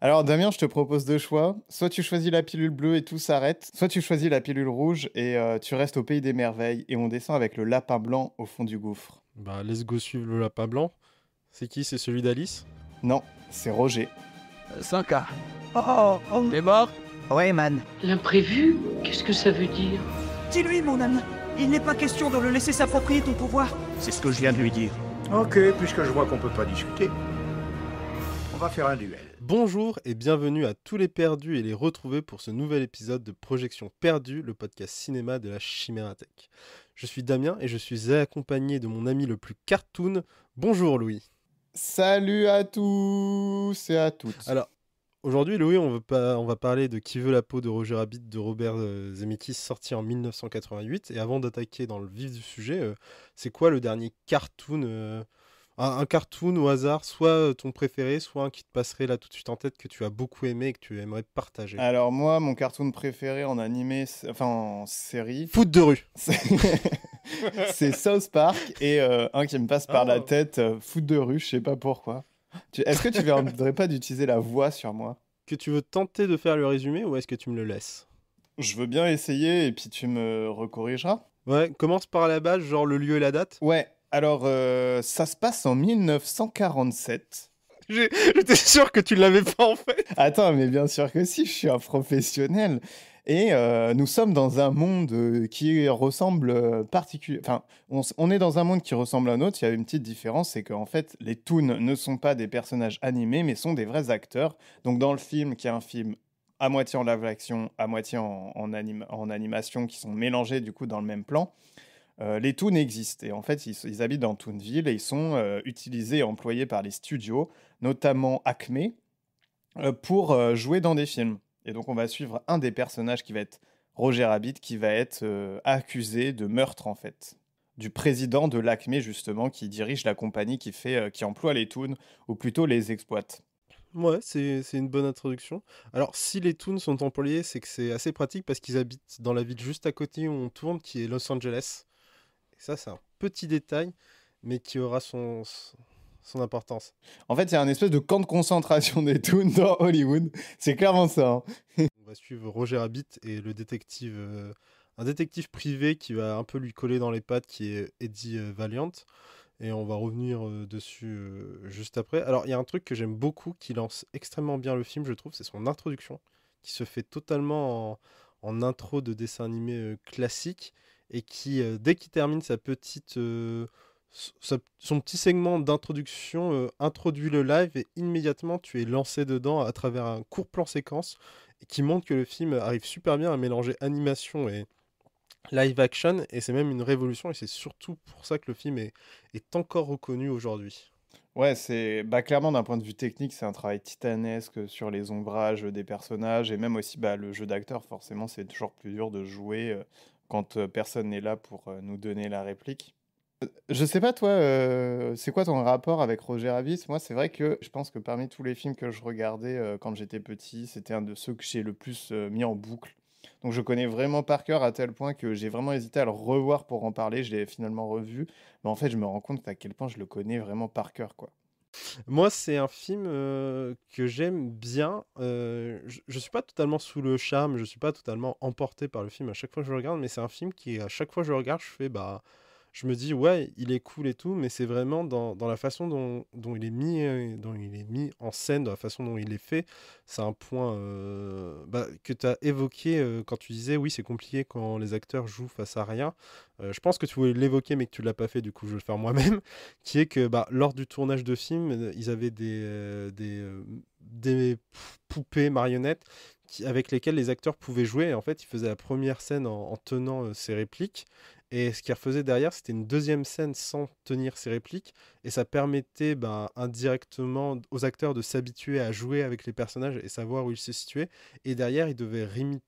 Alors Damien, je te propose deux choix. Soit tu choisis la pilule bleue et tout s'arrête, soit tu choisis la pilule rouge et euh, tu restes au pays des merveilles et on descend avec le lapin blanc au fond du gouffre. Bah let's go suivre le lapin blanc. C'est qui C'est celui d'Alice Non, c'est Roger. 5K. Euh, oh, T'es mort Ouais man. L'imprévu Qu'est-ce que ça veut dire Dis-lui mon ami, il n'est pas question de le laisser s'approprier ton pouvoir. C'est ce que je viens de lui dire. Ok, puisque je vois qu'on peut pas discuter, on va faire un duel. Bonjour et bienvenue à tous les perdus et les retrouvés pour ce nouvel épisode de Projection Perdue, le podcast cinéma de la Chimératech. Je suis Damien et je suis accompagné de mon ami le plus cartoon. Bonjour Louis. Salut à tous et à toutes. Alors, Aujourd'hui, Louis, on, on, va parler de Qui veut la peau de Roger Rabbit de Robert euh, Zemeckis, sorti en 1988. Et avant d'attaquer dans le vif du sujet, euh, c'est quoi le dernier cartoon euh, un, cartoon au hasard, soit euh, ton préféré, soit un qui te passerait là tout de suite en tête que tu as beaucoup aimé et que tu aimerais partager. Alors moi, mon cartoon préféré en animé, enfin en série. Foot de rue. C'est South Park et euh, un qui me passe par la oh. tête, euh, Foot de rue, je sais pas pourquoi. Est-ce que tu ne voudrais pas d'utiliser la voix sur moi Que tu veux tenter de faire le résumé ou est-ce que tu me le laisses Je veux bien essayer et puis tu me recorrigeras. Ouais, commence par la base, genre le lieu et la date. Ouais, alors, euh, ça se passe en 1947. J'étais sûr que tu l'avais pas en fait. Attends, mais bien sûr que si, je suis un professionnel. Et euh, nous sommes dans un monde euh, qui ressemble particulièrement. Enfin, on, est dans un monde qui ressemble à un autre. Il y a une petite différence, c'est qu'en fait, les Toons ne sont pas des personnages animés, mais sont des vrais acteurs. Donc, dans le film, qui est un film à moitié en live action, à moitié en animation, qui sont mélangés du coup dans le même plan. Euh, les Toons existent et en fait ils, habitent dans Toonville et ils sont euh, utilisés et employés par les studios, notamment Acme, euh, pour jouer dans des films. Et donc on va suivre un des personnages qui va être Roger Rabbit, qui va être accusé de meurtre en fait du président de l'Acme justement qui dirige la compagnie qui fait qui emploie les Toons ou plutôt les exploite. Ouais, c'est une bonne introduction. Alors, si les Toons sont employés, c'est que c'est assez pratique parce qu'ils habitent dans la ville juste à côté où on tourne, qui est Los Angeles ça, c'est un petit détail, mais qui aura son, son importance. En fait, c'est un espèce de camp de concentration des toons dans Hollywood. C'est clairement ça. Hein. On va suivre Roger Rabbit et le détective, euh, un détective privé qui va un peu lui coller dans les pattes, qui est Eddie euh, Valiant. Et on va revenir euh, dessus juste après. Alors, il y a un truc que j'aime beaucoup, qui lance extrêmement bien le film, je trouve, c'est son introduction, qui se fait totalement en, en intro de dessin animé classique et qui, euh, dès qu'il termine sa petite, euh, son petit segment d'introduction, euh, introduit le live et immédiatement tu es lancé dedans à travers un court plan séquence qui montre que le film arrive super bien à mélanger animation et live action et c'est même une révolution et c'est surtout pour ça que le film est, est encore reconnu aujourd'hui. Ouais, c'est bah, clairement d'un point de vue technique, c'est un travail titanesque sur les ombrages des personnages et même aussi bah, le jeu d'acteur. Forcément, c'est toujours plus dur de jouer quand euh, personne n'est là pour euh, nous donner la réplique. Euh, je sais pas, toi, c'est quoi ton rapport avec Roger Rabbit Moi, c'est vrai que je pense que parmi tous les films que je regardais quand j'étais petit, c'était un de ceux que j'ai le plus mis en boucle. Donc, je connais vraiment par cœur à tel point que j'ai vraiment hésité à le revoir pour en parler. Je l'ai finalement revu. Mais en fait, je me rends compte à quel point je le connais vraiment par cœur, quoi. Moi, c'est un film euh, que j'aime bien. Euh, je ne suis pas totalement sous le charme, je ne suis pas totalement emporté par le film à chaque fois que je regarde, mais c'est un film qui, à chaque fois que je regarde, je fais bah je me dis, ouais, il est cool et tout, mais c'est vraiment dans, la façon dont, il est mis, euh, dont il est mis en scène, dans la façon dont il est fait. C'est un point euh, bah, que tu as évoqué euh, quand tu disais, oui, c'est compliqué quand les acteurs jouent face à rien. je pense que tu voulais l'évoquer, mais que tu l'as pas fait, du coup, je vais le faire moi-même, qui est que bah, lors du tournage de film, ils avaient des, des, poupées marionnettes avec lesquelles les acteurs pouvaient jouer. En fait, ils faisaient la première scène en, tenant ses répliques et ce qu'il faisait derrière, c'était une deuxième scène sans tenir ses répliques. Et ça permettait ben, indirectement aux acteurs de s'habituer à jouer avec les personnages et savoir où ils se situaient. Et derrière, ils devaient réimiter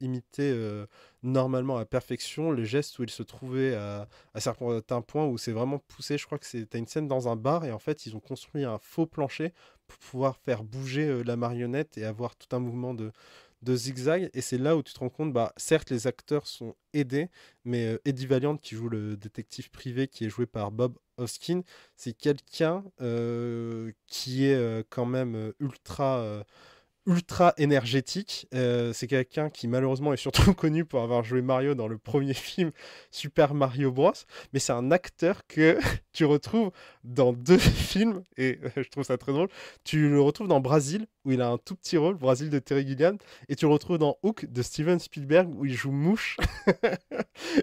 imiter euh, normalement à perfection les gestes où ils se trouvaient à, à certains points où c'est vraiment poussé. Je crois que c'était une scène dans un bar et en fait ils ont construit un faux plancher pour pouvoir faire bouger euh, la marionnette et avoir tout un mouvement de, de zigzag. Et c'est là où tu te rends compte, bah, certes, les acteurs sont aidés, mais euh, Eddie Valiant, qui joue le détective privé, qui est joué par Bob Hoskin, c'est quelqu'un euh, qui est euh, quand même ultra ultra énergétique. Euh, c'est quelqu'un qui malheureusement est surtout connu pour avoir joué Mario dans le premier film Super Mario Bros. Mais c'est un acteur que tu retrouves dans deux films, et je trouve ça très drôle. Tu le retrouves dans Brasil, où il a un tout petit rôle, Brasil de Terry Gilliam, et tu le retrouves dans Hook de Steven Spielberg, où il joue Mouche.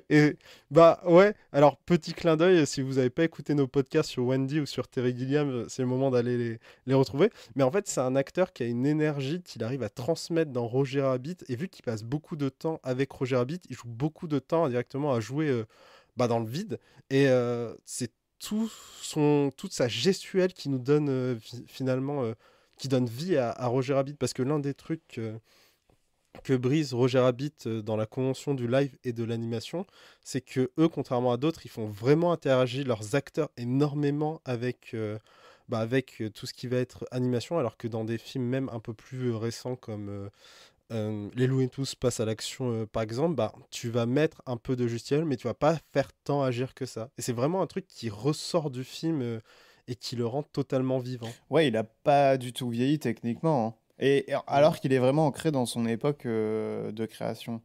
et bah ouais, alors petit clin d'œil, si vous n'avez pas écouté nos podcasts sur Wendy ou sur Terry Gilliam, euh, c'est le moment d'aller les retrouver. Mais en fait, c'est un acteur qui a une énergie qu'il arrive à transmettre dans Roger Rabbit. Et vu qu'il passe beaucoup de temps avec Roger Rabbit, il joue beaucoup de temps directement à jouer euh, bah, dans le vide. Et euh, c'est tout son, toute sa gestuelle qui nous donne euh, finalement, qui donne vie à, Roger Rabbit. Parce que l'un des trucs que brise Roger Rabbit dans la convention du live et de l'animation, c'est que eux, contrairement à d'autres, ils font vraiment interagir leurs acteurs énormément avec bah, avec tout ce qui va être animation, alors que dans des films même un peu plus récents comme les Louis et tous passent à l'action, par exemple, bah, tu vas mettre un peu de Justiel, mais tu vas pas faire tant agir que ça. Et c'est vraiment un truc qui ressort du film et qui le rend totalement vivant. Ouais, il a pas du tout vieilli techniquement. Hein. Et, alors qu'il est vraiment ancré dans son époque de création.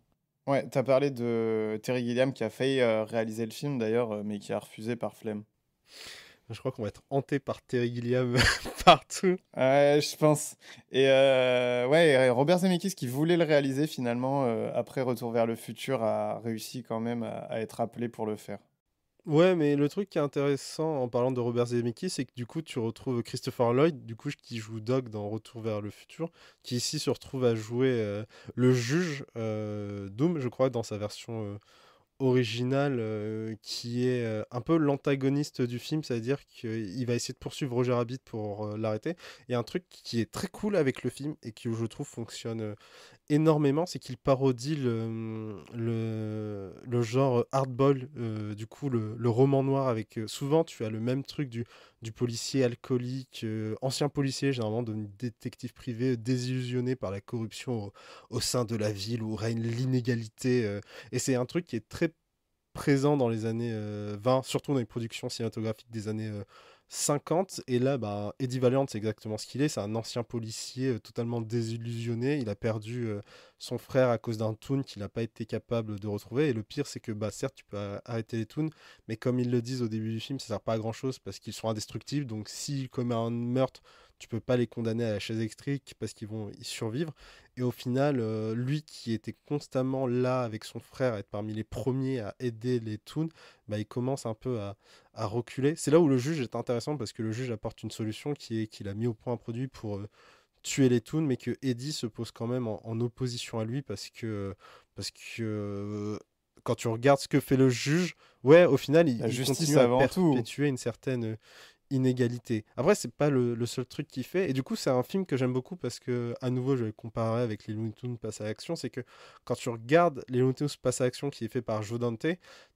Ouais, t'as parlé de Terry Gilliam qui a failli réaliser le film d'ailleurs, euh, mais qui a refusé par flemme. Je crois qu'on va être hanté par Terry Gilliam partout. Ouais, je pense. Et euh, ouais, Robert Zemeckis qui voulait le réaliser finalement euh, après Retour vers le futur a réussi quand même à, être appelé pour le faire. Ouais, mais le truc qui est intéressant en parlant de Robert Zemeckis, c'est que du coup tu retrouves Christopher Lloyd, du coup qui joue Doc dans Retour vers le futur, qui ici se retrouve à jouer euh, le juge Doom, je crois, dans sa version original euh, qui est euh, un peu l'antagoniste du film, c'est-à-dire qu'il va essayer de poursuivre Roger Rabbit pour euh, l'arrêter. Et un truc qui est très cool avec le film et qui, je trouve, fonctionne énormément, c'est qu'il parodie le, genre hardball, du coup, le, roman noir avec souvent, tu as le même truc du du policier alcoolique, euh, ancien policier, généralement devenu détective privé, euh, désillusionné par la corruption au, sein de la ville où règne l'inégalité. Euh. et c'est un truc qui est très présent dans les années 20, surtout dans les productions cinématographiques des années 50. Et là, bah, Eddie Valiant, c'est exactement ce qu'il est. C'est un ancien policier euh, totalement désillusionné. Il a perdu euh, son frère à cause d'un toon qu'il n'a pas été capable de retrouver. Et le pire, c'est que, bah, certes, tu peux arrêter les toons, mais comme ils le disent au début du film, ça sert pas à grand chose parce qu'ils sont indestructibles. Donc, s'il commet un meurtre, tu peux pas les condamner à la chaise électrique parce qu'ils vont survivre. Et au final, euh, lui qui était constamment là avec son frère, être parmi les premiers à aider les Toons, bah, il commence un peu à, reculer. C'est là où le juge est intéressant parce que le juge apporte une solution qui est qu'il a mis au point un produit pour euh, tuer les Toons, mais que Eddie se pose quand même en, opposition à lui parce que. Parce que euh, quand tu regardes ce que fait le juge, ouais, au final, il, a justice continue à perpétuer une certaine, inégalité. Après, c'est pas le, seul truc qu'il fait. Et du coup, c'est un film que j'aime beaucoup parce que, à nouveau, je vais comparer avec Les Looney Tunes Passe à l'Action. C'est que quand tu regardes Les Looney Tunes Passe à l'Action qui est fait par Joe Dante,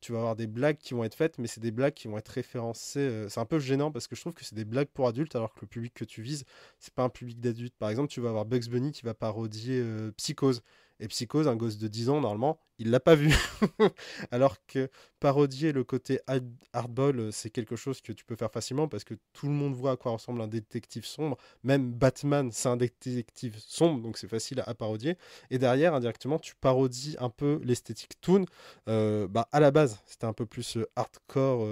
tu vas avoir des blagues qui vont être faites, mais c'est des blagues qui vont être référencées. Euh, c'est un peu gênant parce que je trouve que c'est des blagues pour adultes alors que le public que tu vises, c'est pas un public d'adultes. Par exemple, tu vas avoir Bugs Bunny qui va parodier euh, Psychose et Psychose, un gosse de 10 ans, normalement, il l'a pas vu. Alors que parodier le côté hardball, euh, c'est quelque chose que tu peux faire facilement parce que tout le monde voit à quoi ressemble un détective sombre. Même Batman, c'est un détective sombre, donc c'est facile à, parodier. Et derrière, indirectement, tu parodies un peu l'esthétique toon. Euh, bah, à la base, c'était un peu plus euh, hardcore.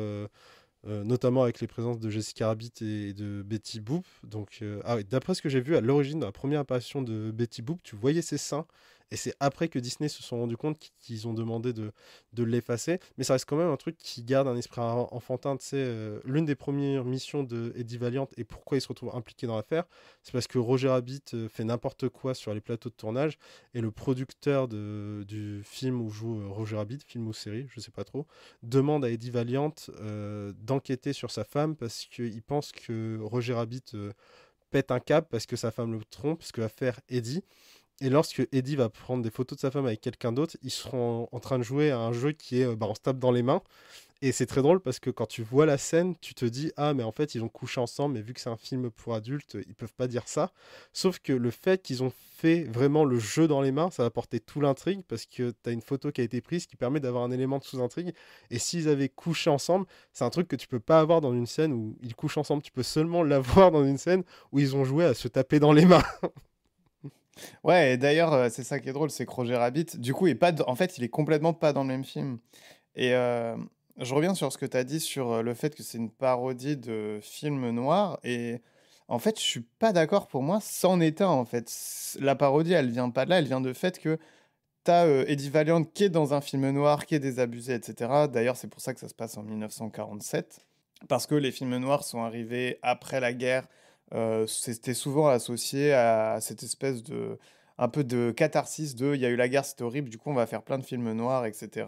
notamment avec les présences de Jessica Rabbit et de Betty Boop. Donc, ah d'après ce que j'ai vu à l'origine, de la première apparition de Betty Boop, tu voyais ses seins et c'est après que Disney se sont rendus compte qu'ils ont demandé de, de l'effacer. Mais ça reste quand même un truc qui garde un esprit enfantin. Tu sais, euh, l'une des premières missions de Eddie Valiant et pourquoi il se retrouve impliqué dans l'affaire, c'est parce que Roger Rabbit euh, fait n'importe quoi sur les plateaux de tournage et le producteur du film où joue euh, Roger Rabbit, film ou série, je sais pas trop, demande à Eddie Valiant d'enquêter sur sa femme parce qu'il pense que Roger Rabbit pète un câble parce que sa femme le trompe, parce que l'affaire Eddie. Et lorsque Eddie va prendre des photos de sa femme avec quelqu'un d'autre, ils seront en, train de jouer à un jeu qui est euh, bah, on se tape dans les mains. Et c'est très drôle parce que quand tu vois la scène, tu te dis ah mais en fait ils ont couché ensemble, mais vu que c'est un film pour adultes, euh, ils peuvent pas dire ça. Sauf que le fait qu'ils ont fait vraiment le jeu dans les mains, ça va porter tout l'intrigue parce que tu as une photo qui a été prise qui permet d'avoir un élément de sous-intrigue. Et s'ils avaient couché ensemble, c'est un truc que tu peux pas avoir dans une scène où ils couchent ensemble. Tu peux seulement l'avoir dans une scène où ils ont joué à se taper dans les mains. Ouais, et d'ailleurs, euh, c'est ça qui est drôle, c'est que Roger Rabbit, du coup, est pas en fait, il est complètement pas dans le même film. Et euh, je reviens sur ce que tu as dit sur euh, le fait que c'est une parodie de film noir. Et en fait, je suis pas d'accord pour moi, c'en est un, en fait. La parodie, elle vient pas de là, elle vient du fait que tu as Eddie Valiant qui est dans un film noir, qui est désabusé, etc. D'ailleurs, c'est pour ça que ça se passe en 1947, parce que les films noirs sont arrivés après la guerre euh, c'était souvent associé à cette espèce de un peu de catharsis de il y a eu la guerre, c'était horrible, du coup on va faire plein de films noirs, etc.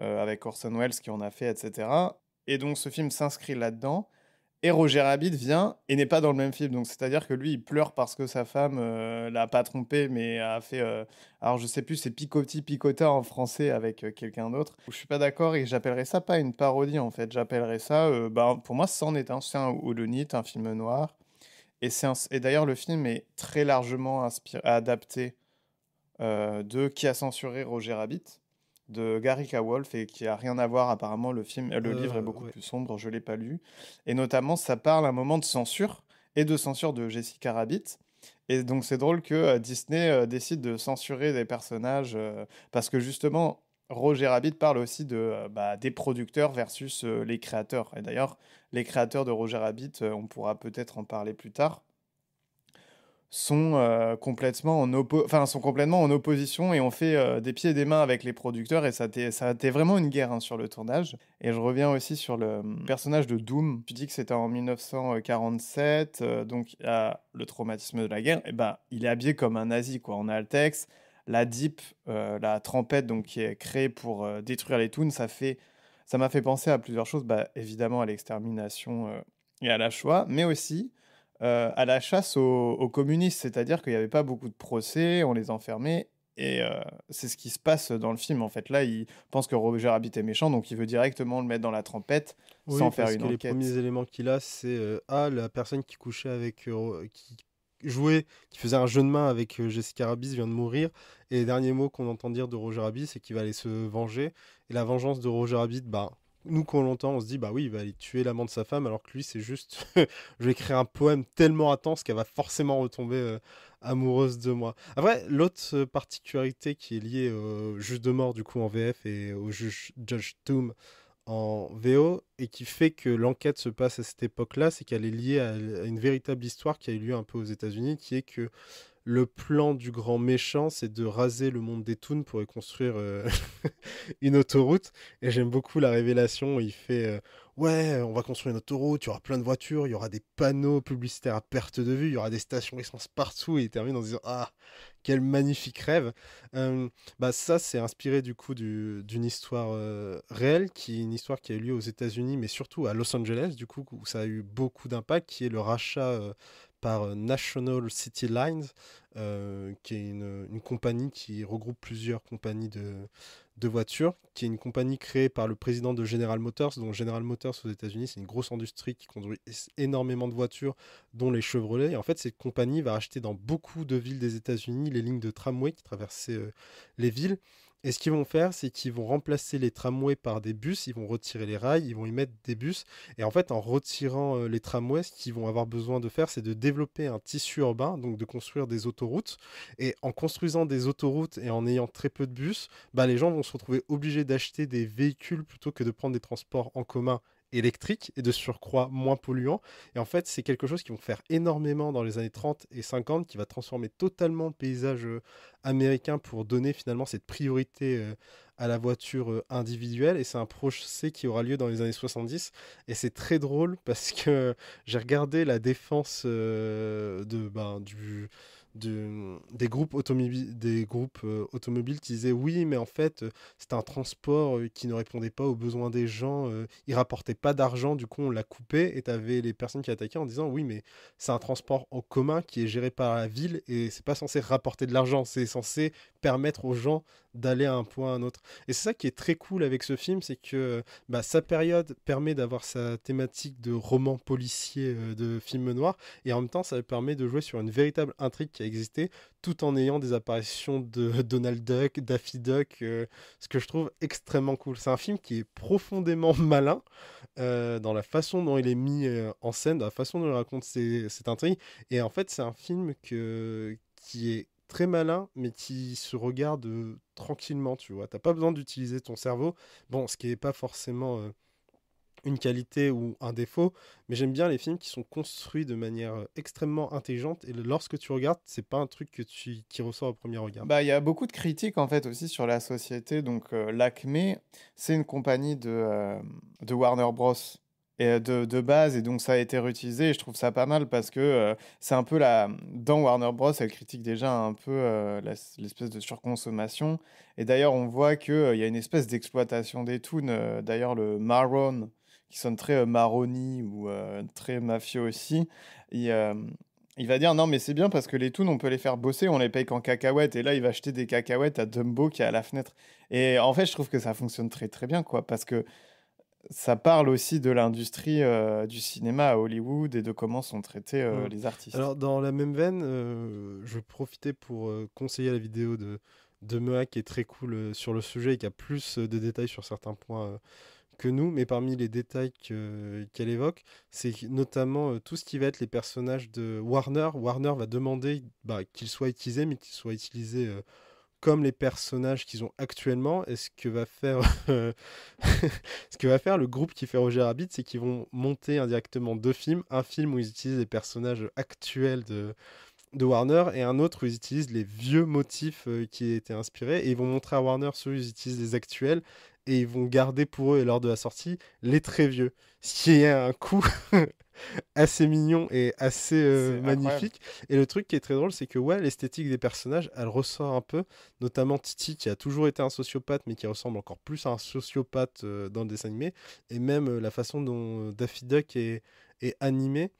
Euh, avec Orson Welles qui en a fait, etc. Et donc ce film s'inscrit là-dedans. Et Roger Rabbit vient et n'est pas dans le même film. Donc c'est-à-dire que lui, il pleure parce que sa femme euh, l'a pas trompé, mais a fait. alors je sais plus, c'est Picotti Picota en français avec quelqu'un d'autre. Je suis pas d'accord et j'appellerais ça pas une parodie en fait. J'appellerais ça, ben, pour moi, c'en est un. C'est un un film noir et, d'ailleurs, le film est très largement inspiré, adapté euh, de Qui a censuré Roger Rabbit de Gary Wolf et qui a rien à voir apparemment le film le livre est euh, beaucoup plus sombre je l'ai pas lu et notamment ça parle un moment de censure et de censure de Jessica Rabbit et donc c'est drôle que euh, Disney décide de censurer des personnages parce que justement Roger Rabbit parle aussi de, euh, bah, des producteurs versus euh, les créateurs. Et d'ailleurs, les créateurs de Roger Rabbit, euh, on pourra peut-être en parler plus tard, sont, complètement en enfin sont complètement en opposition et ont fait des pieds et des mains avec les producteurs et ça a été vraiment une guerre hein, sur le tournage. Et je reviens aussi sur le personnage de Doom. Tu dis que c'était en 1947, donc le traumatisme de la guerre. Et bah, il est habillé comme un nazi, quoi. en altex la dip, euh, la trempette donc, qui est créée pour euh, détruire les Toons, ça fait, ça m'a fait penser à plusieurs choses, bah, évidemment à l'extermination euh, et à la choix, mais aussi à la chasse aux, communistes, c'est-à-dire qu'il n'y avait pas beaucoup de procès, on les enfermait, et c'est ce qui se passe dans le film. En fait, là, il pense que Roger Rabbit est méchant, donc il veut directement le mettre dans la trempette sans faire une enquête. Les premiers éléments qu'il a, c'est ah, la personne qui couchait avec qui jouait, qui faisait un jeu de main avec euh, Jessica Rabbis, vient de mourir. Et les derniers mots qu'on entend dire de Roger Rabbit, c'est qu'il va aller se venger. Et la vengeance de Roger Rabbit, bah, nous, qu'on on l'entend, on se dit, bah oui, il va aller tuer l'amant de sa femme, alors que lui, c'est juste, je vais écrire un poème tellement intense qu'elle va forcément retomber euh, amoureuse de moi. Après, l'autre euh, particularité qui est liée au juge de mort, du coup, en VF, et au juge Judge Doom en VO et qui fait que l'enquête se passe à cette époque-là, c'est qu'elle est liée à, une véritable histoire qui a eu lieu un peu aux États-Unis, qui est que le plan du grand méchant, c'est de raser le monde des Toons pour y construire euh, une autoroute. Et j'aime beaucoup la révélation il fait euh, Ouais, on va construire une autoroute, il y aura plein de voitures, il y aura des panneaux publicitaires à perte de vue, il y aura des stations essence partout. Et il termine en disant Ah, quel magnifique rêve. Euh, bah ça, c'est inspiré du coup d'une histoire euh, réelle, qui est une histoire qui a eu lieu aux États-Unis, mais surtout à Los Angeles, du coup, où ça a eu beaucoup d'impact, qui est le rachat euh, par euh, National City Lines, euh, qui est une, compagnie qui regroupe plusieurs compagnies de, voitures, qui est une compagnie créée par le président de General Motors. dont General Motors aux États-Unis, c'est une grosse industrie qui conduit énormément de voitures, dont les Chevrolet. Et en fait, cette compagnie va acheter dans beaucoup de villes des États-Unis les lignes de tramway qui traversaient euh, les villes. Et ce qu'ils vont faire, c'est qu'ils vont remplacer les tramways par des bus, ils vont retirer les rails, ils vont y mettre des bus. Et en fait, en retirant euh, les tramways, ce qu'ils vont avoir besoin de faire, c'est de développer un tissu urbain, donc de construire des autoroutes. Et en construisant des autoroutes et en ayant très peu de bus, bah, les gens vont se retrouver obligés d'acheter des véhicules plutôt que de prendre des transports en commun électrique et de surcroît moins polluant. Et en fait, c'est quelque chose qui vont faire énormément dans les années 30 et 50, qui va transformer totalement le paysage euh, américain pour donner finalement cette priorité euh, à la voiture euh, individuelle. Et c'est un procès qui aura lieu dans les années 70. Et c'est très drôle parce que j'ai regardé la défense de, ben, du des groupes, automobiles, des groupes euh, automobiles qui disaient oui, mais en fait, euh, c'est un transport euh, qui ne répondait pas aux besoins des gens, il rapportait pas d'argent, du coup on l'a coupé, et tu avais les personnes qui attaquaient en disant oui, mais c'est un transport en commun qui est géré par la ville et c'est pas censé rapporter de l'argent, c'est censé permettre aux gens d'aller à un point à un autre. Et c'est ça qui est très cool avec ce film, c'est que bah, sa période permet d'avoir sa thématique de roman policier, euh, de film noir, et en même temps ça permet de jouer sur une véritable intrigue qui a existé, tout en ayant des apparitions de Donald Duck, Daffy Duck, euh, ce que je trouve extrêmement cool. C'est un film qui est profondément malin euh, dans la façon dont il est mis en scène, dans la façon dont il raconte cette intrigue, et en fait c'est un film que, qui est très malin, mais qui se regarde euh, tranquillement, tu vois. T'as pas besoin d'utiliser ton cerveau. Bon, ce qui n'est pas forcément euh, une qualité ou un défaut, mais j'aime bien les films qui sont construits de manière euh, extrêmement intelligente. Et lorsque tu regardes, c'est pas un truc que tu qui ressort au premier regard. Bah, il y a beaucoup de critiques en fait aussi sur la société. Donc, l'Acme, c'est une compagnie de, de Warner Bros. Euh, de, base et donc ça a été réutilisé et je trouve ça pas mal parce que euh, c'est un peu la dans Warner Bros elle critique déjà un peu euh, l'espèce de surconsommation et d'ailleurs on voit qu'il y a une espèce d'exploitation des toons d'ailleurs le marron qui sonne très maroni ou très mafieux aussi il va dire non mais c'est bien parce que les toons on peut les faire bosser, on les paye qu'en cacahuètes et là il va acheter des cacahuètes à Dumbo qui est à la fenêtre. Et en fait je trouve que ça fonctionne très très bien quoi parce que ça parle aussi de l'industrie euh, du cinéma à Hollywood et de comment sont traités euh, les artistes. Alors, dans la même veine, euh, je profitais pour conseiller la vidéo de, de qui est très cool sur le sujet et qui a plus de détails sur certains points que nous. Mais parmi les détails qu'elle évoque, c'est notamment tout ce qui va être les personnages de Warner. Warner va demander bah, qu'ils soient utilisés, mais qu'ils soient utilisés comme les personnages qu'ils ont actuellement, et ce que va faire, ce que va faire le groupe qui fait Roger Rabbit, c'est qu'ils vont monter indirectement deux films, un film où ils utilisent les personnages actuels de, Warner et un autre où ils utilisent les vieux motifs euh, qui étaient inspirés et ils vont montrer à Warner ceux où ils utilisent les actuels et ils vont garder pour eux lors de la sortie les très vieux. Ce qui est un coup assez mignon et assez euh, magnifique. Et le truc qui est très drôle, c'est que ouais, l'esthétique des personnages, elle ressort un peu, notamment Titi qui a toujours été un sociopathe, mais qui ressemble encore plus à un sociopathe euh, dans le dessin animé, et même euh, la façon dont Daffy Duck est, est animé.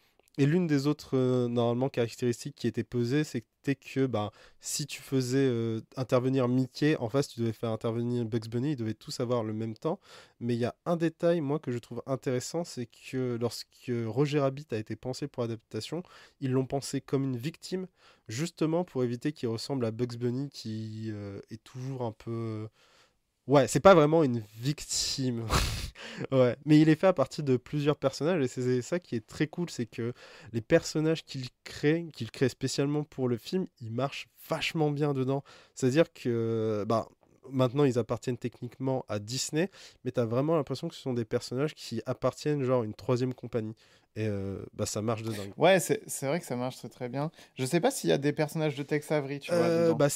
Et l'une des autres, euh, normalement, caractéristiques qui était pesée, c'était que bah, si tu faisais euh, intervenir Mickey, en face, tu devais faire intervenir Bugs Bunny, ils devaient tous avoir le même temps. Mais il y a un détail, moi, que je trouve intéressant, c'est que lorsque Roger Rabbit a été pensé pour adaptation, ils l'ont pensé comme une victime, justement pour éviter qu'il ressemble à Bugs Bunny, qui euh, est toujours un peu... Ouais, c'est pas vraiment une victime. ouais. Mais il est fait à partir de plusieurs personnages et c'est ça qui est très cool, c'est que les personnages qu'il crée, qu'il crée spécialement pour le film, ils marchent vachement bien dedans. C'est-à-dire que bah maintenant ils appartiennent techniquement à Disney, mais t'as vraiment l'impression que ce sont des personnages qui appartiennent genre une troisième compagnie. Et euh, bah ça marche de dingue. Ouais, c'est vrai que ça marche très très bien. Je sais pas s'il y a des personnages de Tex Avery, tu euh, bah,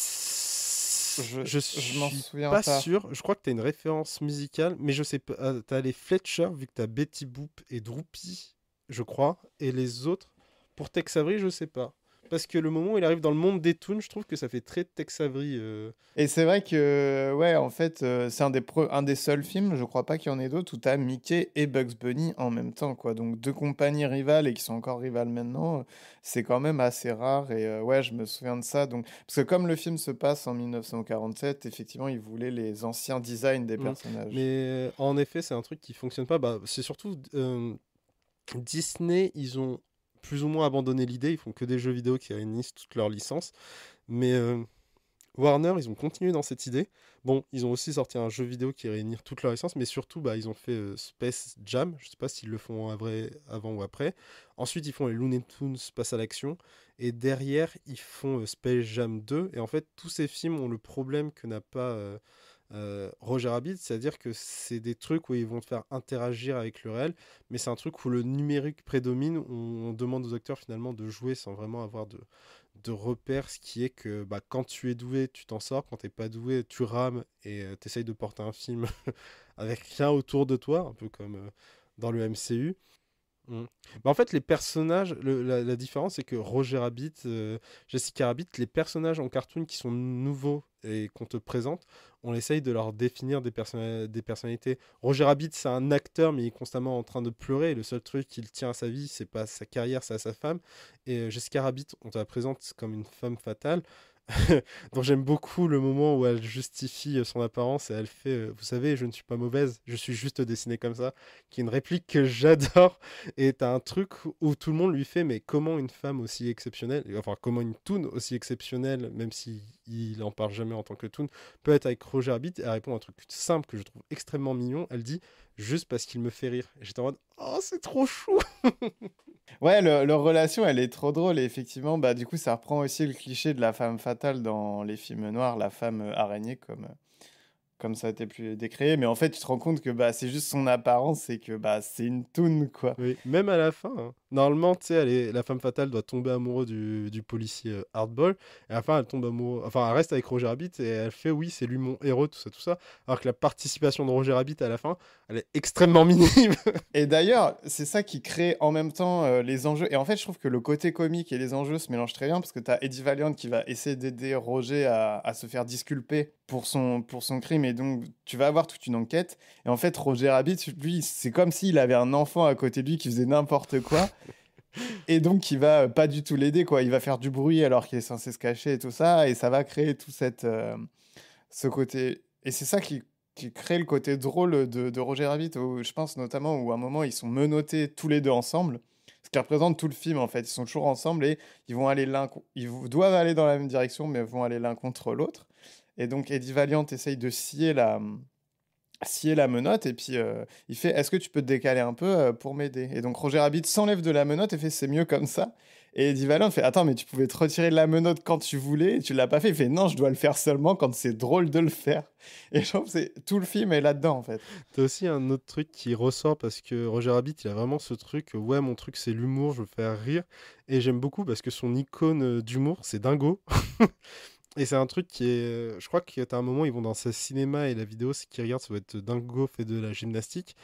je, je suis souviens pas, sûr. Je crois que tu as une référence musicale, mais je sais pas. Euh, tu as les Fletcher, vu que tu Betty Boop et Droopy, je crois. Et les autres. Pour Tex Avery, je sais pas parce que le moment où il arrive dans le monde des toons, je trouve que ça fait très Tex Avery. Euh. Et c'est vrai que, ouais, en fait, euh, c'est un des, un des seuls films, je crois pas qu'il y en ait d'autres, où as Mickey et Bugs Bunny en même temps, quoi. Donc deux compagnies rivales et qui sont encore rivales maintenant, euh, c'est quand même assez rare. Et ouais, je me souviens de ça. Donc... Parce que comme le film se passe en 1947, effectivement, ils voulaient les anciens designs des mm. personnages. Mais en effet, c'est un truc qui fonctionne pas. Bah, c'est surtout. Disney, ils ont plus ou moins abandonné l'idée. Ils font que des jeux vidéo qui réunissent toutes leurs licences. Mais euh, Warner, ils ont continué dans cette idée. Bon, ils ont aussi sorti un jeu vidéo qui réunit toutes leurs licences, mais surtout, bah, ils ont fait euh, Space Jam. Je sais pas s'ils le font avant ou après. Ensuite, ils font les Looney Tunes Passe à l'action. Et derrière, ils font euh, Space Jam 2. Et en fait, tous ces films ont le problème que n'a pas. Euh, Roger Rabbit, c'est-à-dire que c'est des trucs où ils vont te faire interagir avec le réel, mais c'est un truc où le numérique prédomine, on demande aux acteurs finalement de jouer sans vraiment avoir de, repères, ce qui est que bah, quand tu es doué, tu t'en sors, quand t'es pas doué, tu rames et euh, tu essayes de porter un film avec rien autour de toi, un peu comme euh, dans le MCU. Mm. Bah, en fait, les personnages, la, différence, c'est que Roger Rabbit, euh, Jessica Rabbit, les personnages en cartoon qui sont nouveaux et qu'on te présente, on essaye de leur définir des, personnalités. Roger Rabbit, c'est un acteur, mais il est constamment en train de pleurer. le seul truc qu'il tient à sa vie, c'est pas sa carrière, c'est à sa femme. Et euh, Jessica Rabbit, on te la présente comme une femme fatale. dont j'aime beaucoup le moment où elle justifie euh, son apparence et elle fait euh, Vous savez, je ne suis pas mauvaise, je suis juste dessinée comme ça, qui est une réplique que j'adore. Et t'as un truc où tout le monde lui fait Mais comment une femme aussi exceptionnelle, enfin, comment une toune aussi exceptionnelle, même si il en parle jamais en tant que Toon, peut être avec Roger Rabbit elle répond à un truc simple que je trouve extrêmement mignon. Elle dit juste parce qu'il me fait rire. J'étais en mode oh c'est trop chou. ouais, leur relation elle est trop drôle et effectivement bah du coup ça reprend aussi le cliché de la femme fatale dans les films noirs, la femme araignée comme comme ça a été plus décréé. Mais en fait, tu te rends compte que bah, c'est juste son apparence et que bah, c'est une Toon, quoi. Oui, même à la fin. Hein normalement, tu sais, la femme fatale doit tomber amoureuse du, policier euh, Hardball. Et à la fin, elle tombe Enfin, elle reste avec Roger Rabbit et elle fait oui, c'est lui mon héros, tout ça, tout ça. Alors que la participation de Roger Rabbit à la fin, elle est extrêmement minime. et d'ailleurs, c'est ça qui crée en même temps euh, les enjeux. Et en fait, je trouve que le côté comique et les enjeux se mélangent très bien parce que tu as Eddie Valiant qui va essayer d'aider Roger à, se faire disculper pour son, pour son crime. Et donc, tu vas avoir toute une enquête. Et en fait, Roger Rabbit, lui, c'est comme s'il avait un enfant à côté de lui qui faisait n'importe quoi et donc il va pas du tout l'aider quoi il va faire du bruit alors qu'il est censé se cacher et tout ça et ça va créer tout cette euh, ce côté et c'est ça qui, crée le côté drôle de, Roger Rabbit je pense notamment où à un moment ils sont menottés tous les deux ensemble ce qui représente tout le film en fait ils sont toujours ensemble et ils vont aller l'un ils doivent aller dans la même direction mais vont aller l'un contre l'autre et donc Eddie Valiant essaye de scier la scier la menotte et puis euh, il fait est-ce que tu peux te décaler un peu euh, pour m'aider et donc Roger Rabbit s'enlève de la menotte et fait c'est mieux comme ça et Eddie fait attends mais tu pouvais te retirer de la menotte quand tu voulais et tu l'as pas fait il fait non je dois le faire seulement quand c'est drôle de le faire et je c'est tout le film est là-dedans en fait t'as aussi un autre truc qui ressort parce que Roger Rabbit il a vraiment ce truc euh, ouais mon truc c'est l'humour je veux faire rire et j'aime beaucoup parce que son icône d'humour c'est Dingo Et c'est un truc qui est. Je crois qu'à un moment, ils vont dans ce cinéma et la vidéo, ce qu'ils regardent, ça va être Dingo fait de la gymnastique.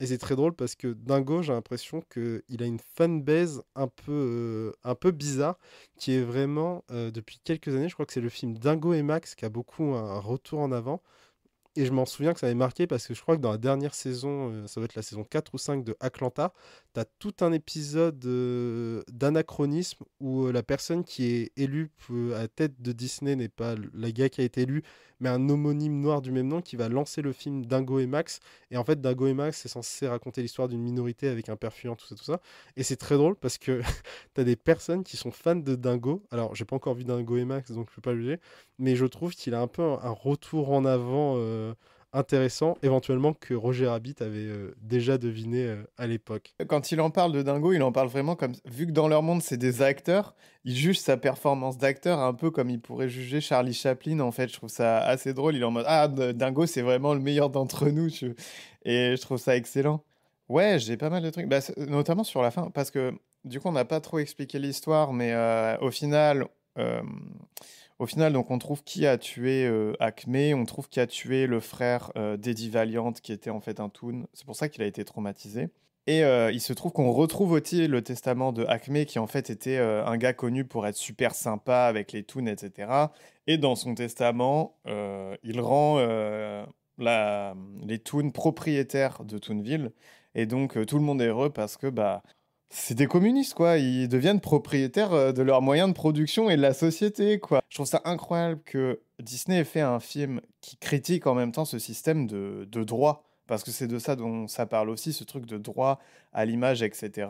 Et c'est très drôle parce que Dingo, j'ai l'impression qu'il a une fanbase un peu, euh, un peu bizarre, qui est vraiment, euh, depuis quelques années, je crois que c'est le film Dingo et Max qui a beaucoup un retour en avant. Et je m'en souviens que ça avait marqué parce que je crois que dans la dernière saison, euh, ça va être la saison 4 ou 5 de Atlanta, tu as tout un épisode euh, d'anachronisme où euh, la personne qui est élue à tête de Disney n'est pas la gars qui a été élu, mais un homonyme noir du même nom qui va lancer le film Dingo et Max. Et en fait, Dingo et Max, c'est censé raconter l'histoire d'une minorité avec un père tout ça, tout ça. Et c'est très drôle parce que tu as des personnes qui sont fans de Dingo. Alors, j'ai pas encore vu Dingo et Max, donc je peux pas juger, mais je trouve qu'il a un peu un retour en avant. Euh, intéressant, éventuellement que Roger Rabbit avait euh, déjà deviné euh, à l'époque. Quand il en parle de Dingo, il en parle vraiment comme vu que dans leur monde c'est des acteurs, il juge sa performance d'acteur un peu comme il pourrait juger Charlie Chaplin. En fait, je trouve ça assez drôle. Il est en mode ah Dingo c'est vraiment le meilleur d'entre nous et je trouve ça excellent. Ouais, j'ai pas mal de trucs, bah, notamment sur la fin parce que du coup on n'a pas trop expliqué l'histoire, mais au final. Au final, donc, on trouve qui a tué euh, Acme, on trouve qui a tué le frère euh, Valiant, qui était en fait un Toon. C'est pour ça qu'il a été traumatisé. Et euh, il se trouve qu'on retrouve aussi le testament de Acme, qui en fait était euh, un gars connu pour être super sympa avec les Toons, etc. Et dans son testament, il rend les Toons propriétaires de Toonville. Et donc, tout le monde est heureux parce que, bah, c'est des communistes, quoi. Ils deviennent propriétaires euh, de leurs moyens de production et de la société, quoi. Je trouve ça incroyable que Disney ait fait un film qui critique en même temps ce système de, droit, parce que c'est de ça dont ça parle aussi, ce truc de droit à l'image, etc.,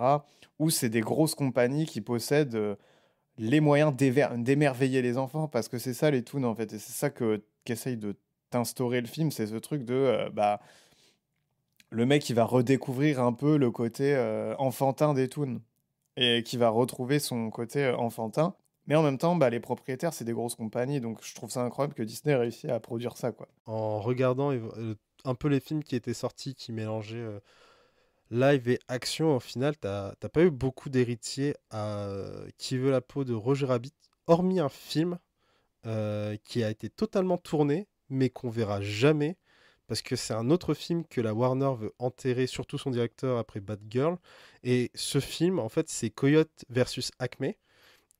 où c'est des grosses compagnies qui possèdent euh, les moyens d'émerveiller les enfants, parce que c'est ça les toons, en fait, et c'est ça que qu'essaye de t'instaurer le film, c'est ce truc de, euh, bah, le mec qui va redécouvrir un peu le côté euh, enfantin des Toons et qui va retrouver son côté euh, enfantin. Mais en même temps, bah, les propriétaires, c'est des grosses compagnies, donc je trouve ça incroyable que Disney ait réussi à produire ça. Quoi. En regardant euh, un peu les films qui étaient sortis, qui mélangeaient live et action, au final, t'as pas eu beaucoup d'héritiers à Qui veut la peau de Roger Rabbit, hormis un film qui a été totalement tourné, mais qu'on verra jamais parce que c'est un autre film que la Warner veut enterrer, surtout son directeur après Bad Girl. Et ce film, en fait, c'est Coyote versus Acme.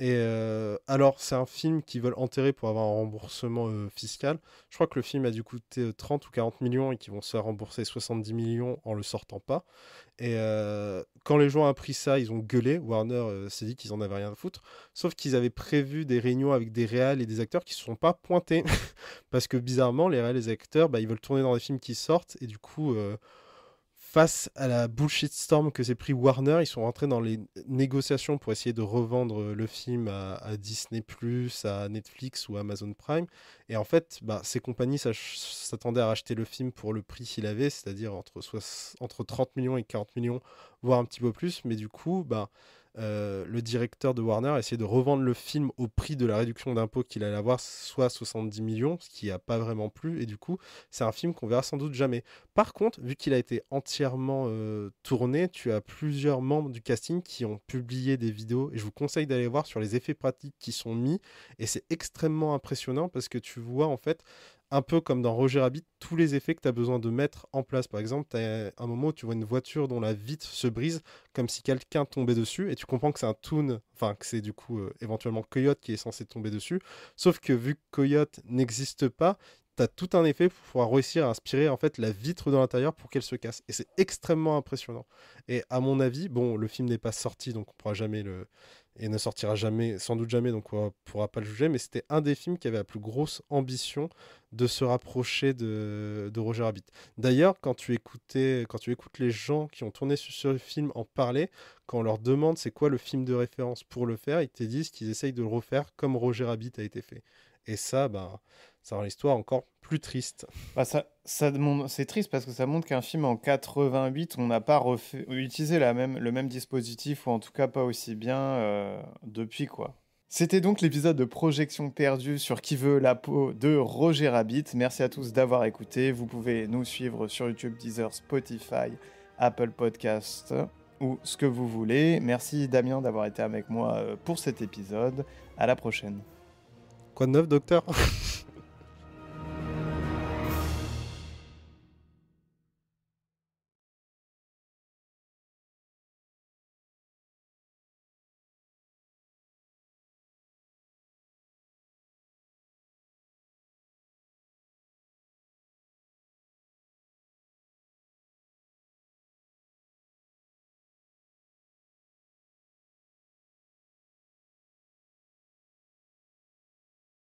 Et euh, alors, c'est un film qu'ils veulent enterrer pour avoir un remboursement euh, fiscal. Je crois que le film a dû coûter 30 euh, ou 40 millions et qu'ils vont se faire rembourser 70 millions en le sortant pas. Et quand les gens ont appris ça, ils ont gueulé. Warner s'est dit qu'ils en avaient rien à foutre. Sauf qu'ils avaient prévu des réunions avec des réals et des acteurs qui se sont pas pointés. Parce que bizarrement, les réals et les acteurs, bah, ils veulent tourner dans des films qui sortent. Et du coup face à la bullshit storm que s'est pris Warner, ils sont rentrés dans les négociations pour essayer de revendre euh, le film à, Disney, à Netflix ou Amazon Prime. Et en fait, bah, ces compagnies s'attendaient à racheter le film pour le prix qu'il avait, c'est-à-dire entre, entre 30 millions et 40 millions, voire un petit peu plus. Mais du coup, bah, euh, le directeur de Warner a essayé de revendre le film au prix de la réduction d'impôt qu'il allait avoir, soit 70 millions, ce qui n'a pas vraiment plu, et du coup, c'est un film qu'on verra sans doute jamais. Par contre, vu qu'il a été entièrement euh, tourné, tu as plusieurs membres du casting qui ont publié des vidéos, et je vous conseille d'aller voir sur les effets pratiques qui sont mis, et c'est extrêmement impressionnant parce que tu vois en fait un peu comme dans Roger Rabbit, tous les effets que tu as besoin de mettre en place. Par exemple, tu as un moment où tu vois une voiture dont la vitre se brise, comme si quelqu'un tombait dessus, et tu comprends que c'est un toon, enfin que c'est du coup euh, éventuellement Coyote qui est censé tomber dessus. Sauf que vu que Coyote n'existe pas, tu as tout un effet pour pouvoir réussir à inspirer en fait la vitre de l'intérieur pour qu'elle se casse. Et c'est extrêmement impressionnant. Et à mon avis, bon, le film n'est pas sorti, donc on pourra jamais le, et ne sortira jamais, sans doute jamais, donc on ne pourra pas le juger, mais c'était un des films qui avait la plus grosse ambition de se rapprocher de, de Roger Rabbit. D'ailleurs, quand tu quand tu écoutes les gens qui ont tourné sur ce film en parler, quand on leur demande c'est quoi le film de référence pour le faire, ils te disent qu'ils essayent de le refaire comme Roger Rabbit a été fait. Et ça, bah, ça rend l'histoire encore plus triste. Bah ça, ça c'est triste parce que ça montre qu'un film en 88, on n'a pas refait, utilisé le même dispositif, ou en tout cas pas aussi bien euh, depuis quoi. C'était donc l'épisode de Projection perdue sur Qui veut la peau de Roger Rabbit. Merci à tous d'avoir écouté. Vous pouvez nous suivre sur YouTube, Deezer, Spotify, Apple Podcast ou ce que vous voulez. Merci Damien d'avoir été avec moi euh, pour cet épisode. À la prochaine. 9 docteurs.